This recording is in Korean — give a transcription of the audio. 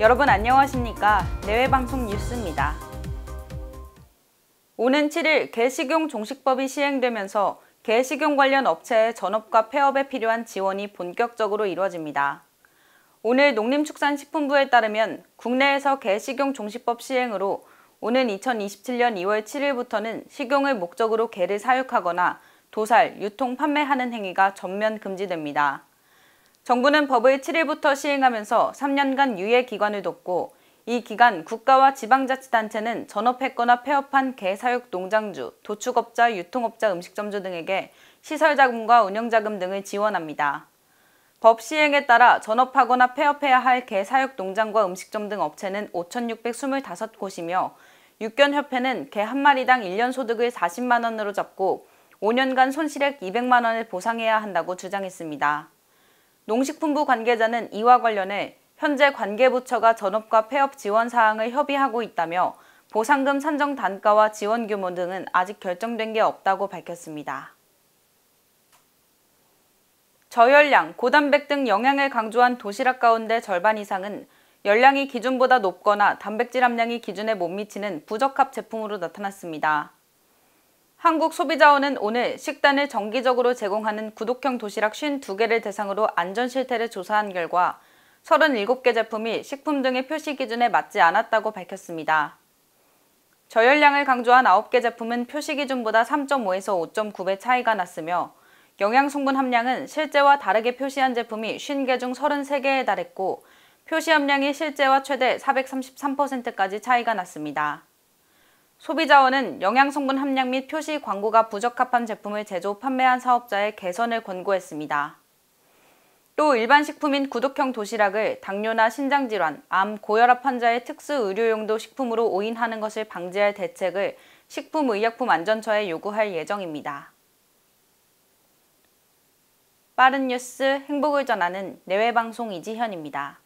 여러분 안녕하십니까 내외방송 뉴스입니다. 오는 7일 개식용 종식법이 시행되면서 개식용 관련 업체의 전업과 폐업에 필요한 지원이 본격적으로 이루어집니다. 오늘 농림축산식품부에 따르면 국내에서 개식용 종식법 시행으로 오는 2027년 2월 7일부터는 식용을 목적으로 개를 사육하거나 도살, 유통, 판매하는 행위가 전면 금지됩니다. 정부는 법을 7일부터 시행하면서 3년간 유예 기간을 뒀고 이 기간 국가와 지방자치단체는 전업했거나 폐업한 개, 사육, 농장주, 도축업자, 유통업자, 음식점주 등에게 시설자금과 운영자금 등을 지원합니다. 법 시행에 따라 전업하거나 폐업해야 할 개, 사육, 농장과 음식점 등 업체는 5,625곳이며 육견협회는 개 한 마리당 1년 소득을 40만 원으로 잡고 5년간 손실액 200만 원을 보상해야 한다고 주장했습니다. 농식품부 관계자는 이와 관련해 현재 관계부처가 전업과 폐업 지원 사항을 협의하고 있다며 보상금 산정 단가와 지원 규모 등은 아직 결정된 게 없다고 밝혔습니다. 저열량, 고단백 등 영양을 강조한 도시락 가운데 절반 이상은 열량이 기준보다 높거나 단백질 함량이 기준에 못 미치는 부적합 제품으로 나타났습니다. 한국소비자원은 오늘 식단을 정기적으로 제공하는 구독형 도시락 52개를 대상으로 안전 실태를 조사한 결과 37개 제품이 식품 등의 표시 기준에 맞지 않았다고 밝혔습니다. 저열량을 강조한 9개 제품은 표시 기준보다 3.5에서 5.9배 차이가 났으며 영양 성분 함량은 실제와 다르게 표시한 제품이 50개 중 33개에 달했고 표시 함량이 실제와 최대 433%까지 차이가 났습니다. 소비자원은 영양성분 함량 및 표시 광고가 부적합한 제품을 제조 판매한 사업자의 개선을 권고했습니다. 또 일반 식품인 구독형 도시락을 당뇨나 신장질환, 암, 고혈압 환자의 특수 의료용도 식품으로 오인하는 것을 방지할 대책을 식품의약품안전처에 요구할 예정입니다. 빠른 뉴스 행복을 전하는 내외방송 이지현입니다.